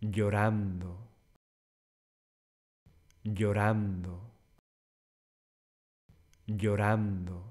llorando, llorando, llorando.